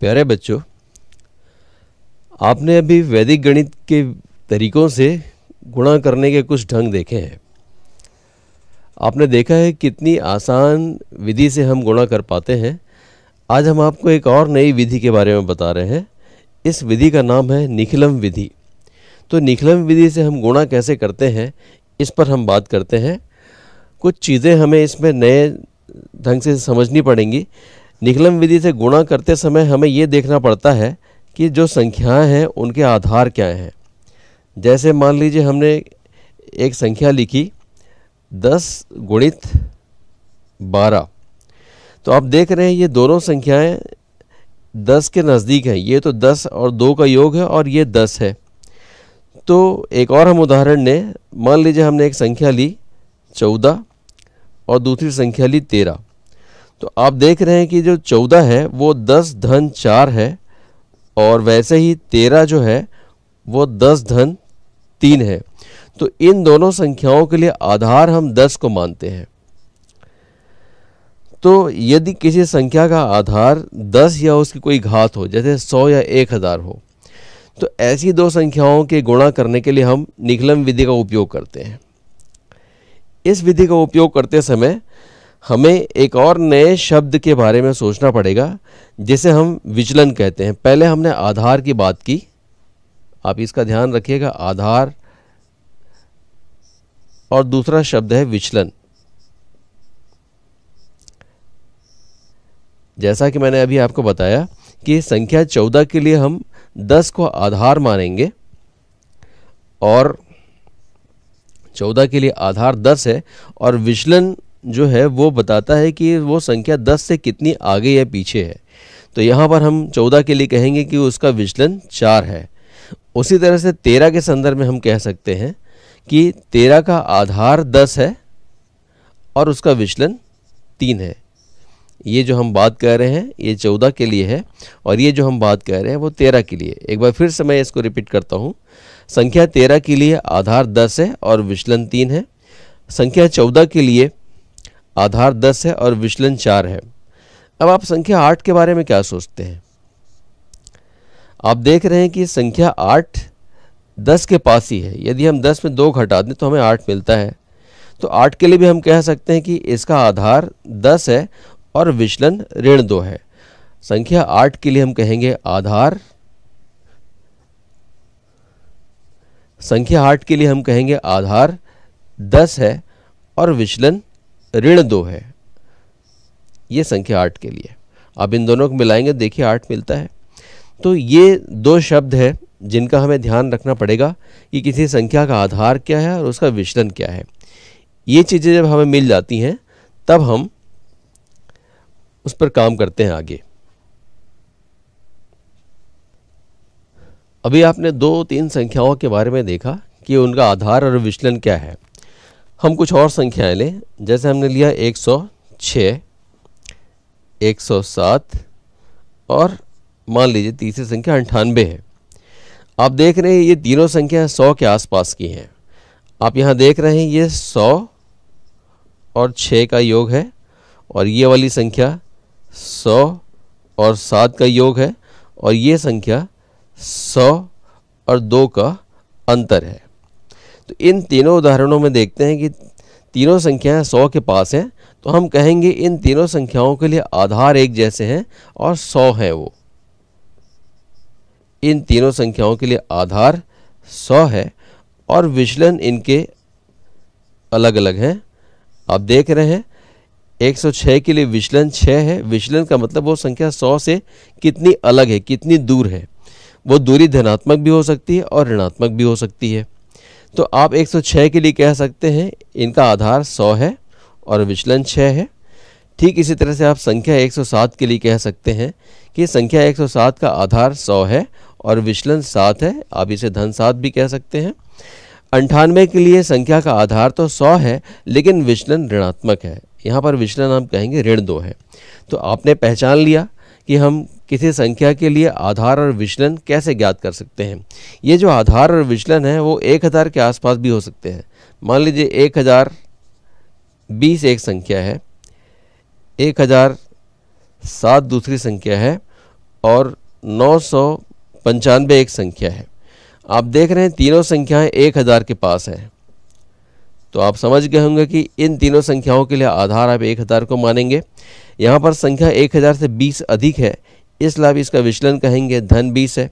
प्यारे बच्चों आपने अभी वैदिक गणित के तरीकों से गुणा करने के कुछ ढंग देखे हैं आपने देखा है कितनी आसान विधि से हम गुणा कर पाते हैं आज हम आपको एक और नई विधि के बारे में बता रहे हैं इस विधि का नाम है निखिलम विधि तो निखिलम विधि से हम गुणा कैसे करते हैं इस पर हम बात करते हैं कुछ चीज़ें हमें इसमें नए ढंग से समझनी पड़ेंगी निकलम विधि से गुणा करते समय हमें ये देखना पड़ता है कि जो संख्याएं हैं उनके आधार क्या हैं जैसे मान लीजिए हमने एक संख्या लिखी दस गुणित बारह तो आप देख रहे हैं ये दोनों संख्याएं दस के नज़दीक हैं ये तो दस और दो का योग है और ये दस है तो एक और हम उदाहरण ने मान लीजिए हमने एक संख्या ली चौदह और दूसरी संख्या ली तेरह तो आप देख रहे हैं कि जो चौदह है वो दस धन चार है और वैसे ही तेरह जो है वो दस धन तीन है तो इन दोनों संख्याओं के लिए आधार हम दस को मानते हैं तो यदि किसी संख्या का आधार दस या उसकी कोई घात हो जैसे सौ या एक हज़ार हो तो ऐसी दो संख्याओं के गुणा करने के लिए हम निकलम विधि का उपयोग करते हैं इस विधि का उपयोग करते समय हमें एक और नए शब्द के बारे में सोचना पड़ेगा जिसे हम विचलन कहते हैं पहले हमने आधार की बात की आप इसका ध्यान रखिएगा आधार और दूसरा शब्द है विचलन जैसा कि मैंने अभी आपको बताया कि संख्या चौदह के लिए हम दस को आधार मानेंगे और चौदह के लिए आधार दस है और विचलन जो है वो बताता है कि वो संख्या दस से कितनी आगे या पीछे है तो यहाँ पर हम चौदह के लिए कहेंगे कि उसका विचलन चार है उसी तरह से तेरह के संदर्भ में हम कह सकते हैं कि तेरह का आधार दस है और उसका विचलन तीन है ये जो हम बात कर रहे हैं ये चौदह के लिए है और ये जो हम बात कर रहे हैं वो तेरह के लिए एक बार फिर से मैं इसको रिपीट करता हूँ संख्या तेरह के लिए आधार दस है और विचलन तीन है संख्या चौदह के लिए आधार दस है और विचलन चार है अब आप संख्या आठ के बारे में क्या सोचते हैं आप देख रहे हैं कि संख्या आठ दस के पास ही है यदि हम दस में दो घटा दें तो हमें आठ मिलता है तो आठ के लिए भी हम कह सकते हैं कि इसका आधार दस है और विचलन ऋण दो है संख्या आठ के लिए हम कहेंगे आधार संख्या आठ के लिए हम कहेंगे आधार दस है और विचलन ऋण दो है ये संख्या आठ के लिए अब इन दोनों को मिलाएंगे देखिए आठ मिलता है तो ये दो शब्द हैं जिनका हमें ध्यान रखना पड़ेगा कि किसी संख्या का आधार क्या है और उसका विचलन क्या है ये चीज़ें जब हमें मिल जाती हैं तब हम उस पर काम करते हैं आगे अभी आपने दो तीन संख्याओं के बारे में देखा कि उनका आधार और विचलन क्या है हम कुछ और संख्याएं लें जैसे हमने लिया 106, 107 और मान लीजिए तीसरी संख्या अंठानवे है आप देख रहे हैं ये तीनों संख्या सौ के आसपास की हैं आप यहाँ देख रहे हैं ये सौ और छः का योग है और ये वाली संख्या सौ और सात का योग है और ये संख्या सौ और दो का अंतर है तो इन तीनों उदाहरणों में देखते हैं कि तीनों संख्याएं सौ के पास हैं तो हम कहेंगे इन तीनों संख्याओं के लिए आधार एक जैसे हैं और सौ हैं वो इन तीनों संख्याओं के लिए आधार सौ है और विचलन इनके अलग अलग हैं आप देख रहे हैं 106 के लिए विचलन 6 है विचलन का मतलब वो संख्या 100 से कितनी अलग है कितनी दूर है वो दूरी धनात्मक भी हो सकती है और ऋणात्मक भी हो सकती है तो आप 106 के लिए कह सकते हैं इनका आधार 100 है और विचलन 6 है ठीक इसी तरह से आप संख्या 107 के लिए कह सकते हैं कि संख्या 107 का आधार 100 है और विचलन 7 है आप इसे धन सात भी कह सकते हैं अंठानवे के लिए संख्या का आधार तो 100 है लेकिन विचलन ऋणात्मक है यहाँ पर विचलन हम कहेंगे ऋण दो है तो आपने पहचान लिया कि हम किसी संख्या के लिए आधार और विचलन कैसे ज्ञात कर सकते हैं ये जो आधार और विचलन है वो एक हज़ार के आसपास भी हो सकते हैं मान लीजिए एक हज़ार बीस एक संख्या है एक हज़ार सात दूसरी संख्या है और नौ सौ पंचानवे एक संख्या है आप देख रहे हैं तीनों संख्याएं एक हज़ार के पास हैं तो आप समझ गए होंगे कि इन तीनों संख्याओं के लिए आधार आप एक हज़ार को मानेंगे यहाँ पर संख्या एक हज़ार से बीस अधिक है इसलिए आप इसका विचलन कहेंगे धन बीस है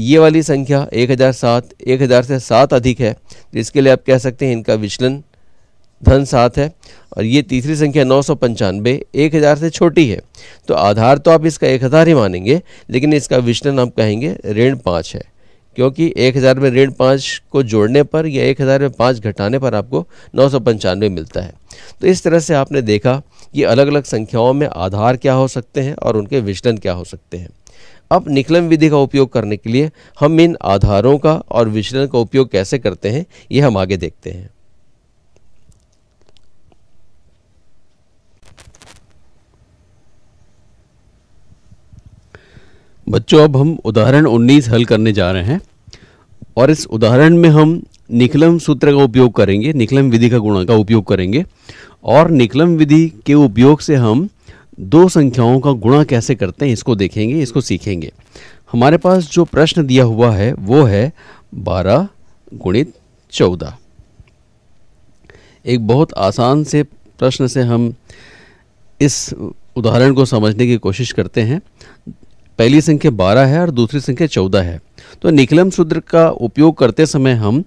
ये वाली संख्या एक हज़ार सात एक हज़ार से सात अधिक है तो इसके लिए आप कह सकते हैं इनका विचलन धन सात है और ये तीसरी संख्या नौ सौ पंचानवे एक हज़ार से छोटी है तो आधार तो आप इसका एक हज़ार ही मानेंगे लेकिन इसका विचलन आप कहेंगे ऋण पाँच है क्योंकि एक हज़ार में ऋण पाँच को जोड़ने पर या एक हज़ार में पाँच घटाने पर आपको नौ सौ पंचानवे मिलता है तो इस तरह से आपने देखा कि अलग अलग संख्याओं में आधार क्या हो सकते हैं और उनके विचलन क्या हो सकते हैं अब निकलम विधि का उपयोग करने के लिए हम इन आधारों का और विचलन का उपयोग कैसे करते हैं ये हम आगे देखते हैं बच्चों अब हम उदाहरण 19 हल करने जा रहे हैं और इस उदाहरण में हम निकलम सूत्र का उपयोग करेंगे निकलम विधि का गुणा का उपयोग करेंगे और निकलम विधि के उपयोग से हम दो संख्याओं का गुणा कैसे करते हैं इसको देखेंगे इसको सीखेंगे हमारे पास जो प्रश्न दिया हुआ है वो है बारह गुणित चौदह एक बहुत आसान से प्रश्न से हम इस उदाहरण को समझने की कोशिश करते हैं पहली संख्या बारह है और दूसरी संख्या चौदह है तो निकलम सूत्र का उपयोग करते समय हम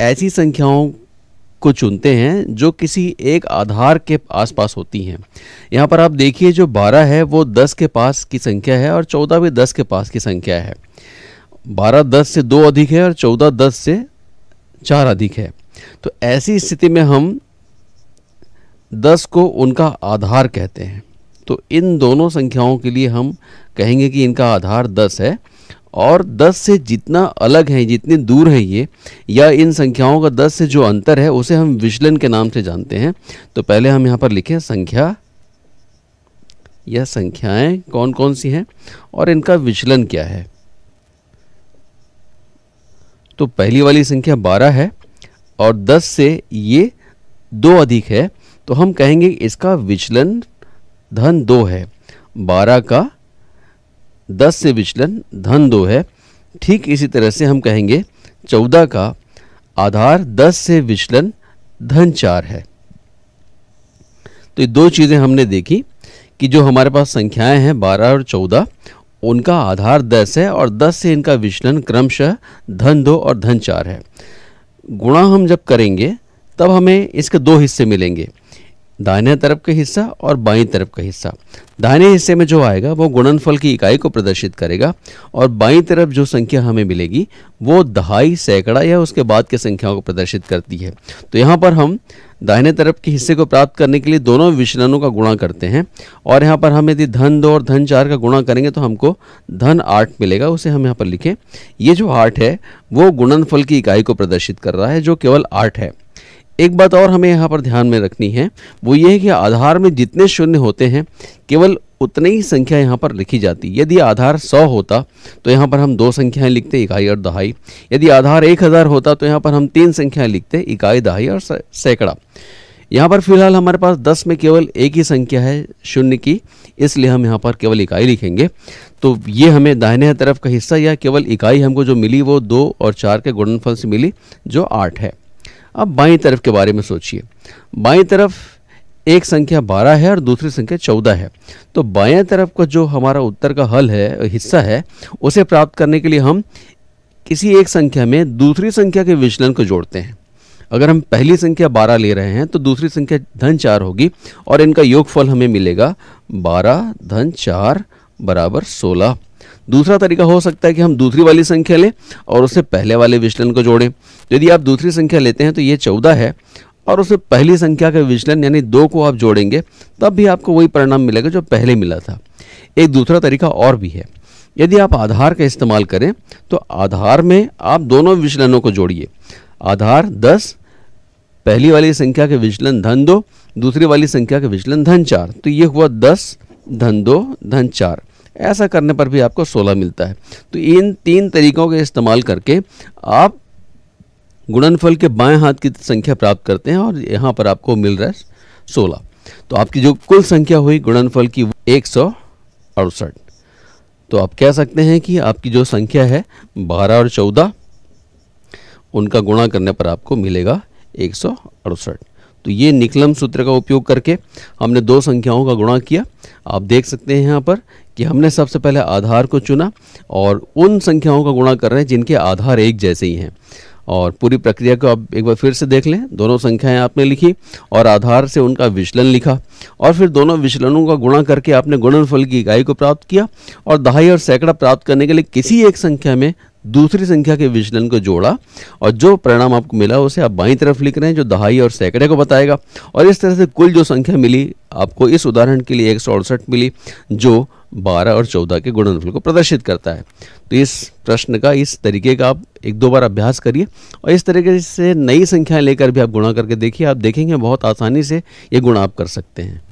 ऐसी संख्याओं को चुनते हैं जो किसी एक आधार के आसपास होती हैं यहाँ पर आप देखिए जो 12 है वो 10 के पास की संख्या है और 14 भी 10 के पास की संख्या है 12 10 से दो अधिक है और 14 10 से चार अधिक है तो ऐसी स्थिति में हम 10 को उनका आधार कहते हैं तो इन दोनों संख्याओं के लिए हम कहेंगे कि इनका आधार 10 है और 10 से जितना अलग है जितनी दूर है ये या इन संख्याओं का 10 से जो अंतर है उसे हम विचलन के नाम से जानते हैं तो पहले हम यहाँ पर लिखें संख्या यह संख्याएं कौन कौन सी हैं और इनका विचलन क्या है तो पहली वाली संख्या 12 है और 10 से ये दो अधिक है तो हम कहेंगे इसका विचलन धन दो है बारह का दस से विचलन धन दो है ठीक इसी तरह से हम कहेंगे चौदह का आधार दस से विचलन धन चार है तो ये दो चीज़ें हमने देखी कि जो हमारे पास संख्याएं हैं बारह और चौदह उनका आधार दस है और दस से इनका विचलन क्रमशः धन दो और धन चार है गुणा हम जब करेंगे तब हमें इसके दो हिस्से मिलेंगे दाहिने तरफ का हिस्सा और बाईं तरफ का हिस्सा दाहिने हिस्से में जो आएगा वो गुणनफल की इकाई को प्रदर्शित करेगा और बाईं तरफ जो संख्या हमें मिलेगी वो दहाई सैकड़ा या उसके बाद की संख्याओं को प्रदर्शित करती है तो यहाँ पर हम दाहिने तरफ के हिस्से को प्राप्त करने के लिए दोनों विचलनों का गुणा करते हैं और यहाँ पर हम यदि धन दो और धन चार का गुणा करेंगे तो हमको धन आठ मिलेगा उसे हम यहाँ पर लिखें ये जो आठ है वो गुणनफल की इकाई को प्रदर्शित कर रहा है जो केवल आठ है एक बात और हमें यहाँ पर ध्यान में रखनी है वो ये है कि आधार में जितने शून्य होते हैं केवल उतनी ही संख्या यहाँ पर लिखी जाती यदि आधार सौ होता तो यहाँ पर हम दो संख्याएं लिखते इकाई और दहाई यदि आधार एक हज़ार होता तो यहाँ पर हम तीन संख्याएं लिखते इकाई दहाई और सैकड़ा यहाँ पर फिलहाल हमारे पास दस में केवल एक ही संख्या है शून्य की इसलिए हम यहाँ पर केवल इकाई लिखेंगे तो ये हमें दाहिने तरफ का हिस्सा या केवल इकाई हमको जो मिली वो दो और चार के गुणनफल से मिली जो आठ है अब बाई तरफ के बारे में सोचिए बाई तरफ एक संख्या बारह है और दूसरी संख्या चौदह है तो बाएं तरफ का जो हमारा उत्तर का हल है हिस्सा है उसे प्राप्त करने के लिए हम किसी एक संख्या में दूसरी संख्या के विचलन को जोड़ते हैं अगर हम पहली संख्या बारह ले रहे हैं तो दूसरी संख्या धन चार होगी और इनका योगफल हमें मिलेगा बारह धन चार बराबर सोलह दूसरा तरीका हो सकता है कि हम दूसरी वाली संख्या लें और उससे पहले वाले विचलन को जोड़ें यदि आप दूसरी संख्या लेते हैं तो ये चौदह है और उससे पहली संख्या का विचलन यानी दो को आप जोड़ेंगे तब भी आपको वही परिणाम मिलेगा जो पहले मिला था एक दूसरा तरीका और भी है यदि आप आधार का इस्तेमाल करें तो आधार में आप दोनों विचलनों को जोड़िए आधार दस पहली वाली संख्या के विचलन धन दो दूसरी वाली संख्या के विचलन धन चार तो ये हुआ दस धन दो धन चार ऐसा करने पर भी आपको सोलह मिलता है तो इन तीन तरीकों का इस्तेमाल करके आप गुणनफल के बाएं हाथ की संख्या प्राप्त करते हैं और यहाँ पर आपको मिल रहा है सोलह तो आपकी जो कुल संख्या हुई गुणनफल की एक सौ अड़सठ तो आप कह सकते हैं कि आपकी जो संख्या है बारह और चौदह उनका गुणा करने पर आपको मिलेगा एक सौ अड़सठ तो ये निकलम सूत्र का उपयोग करके हमने दो संख्याओं का गुणा किया आप देख सकते हैं यहाँ पर कि हमने सबसे पहले आधार को चुना और उन संख्याओं का गुणा कर रहे हैं जिनके आधार एक जैसे ही हैं और पूरी प्रक्रिया को आप एक बार फिर से देख लें दोनों संख्याएं आपने लिखी और आधार से उनका विचलन लिखा और फिर दोनों विचलनों का गुणा करके आपने गुणनफल की इकाई को प्राप्त किया और दहाई और सैकड़ा प्राप्त करने के लिए किसी एक संख्या में दूसरी संख्या के विचलन को जोड़ा और जो परिणाम आपको मिला उसे आप बाई तरफ लिख रहे हैं जो दहाई और सैकड़े को बताएगा और इस तरह से कुल जो संख्या मिली आपको इस उदाहरण के लिए एक मिली जो 12 और 14 के गुणनफल को प्रदर्शित करता है तो इस प्रश्न का इस तरीके का आप एक दो बार अभ्यास करिए और इस तरीके से नई संख्याएं लेकर भी आप गुणा करके देखिए आप देखेंगे बहुत आसानी से ये गुण आप कर सकते हैं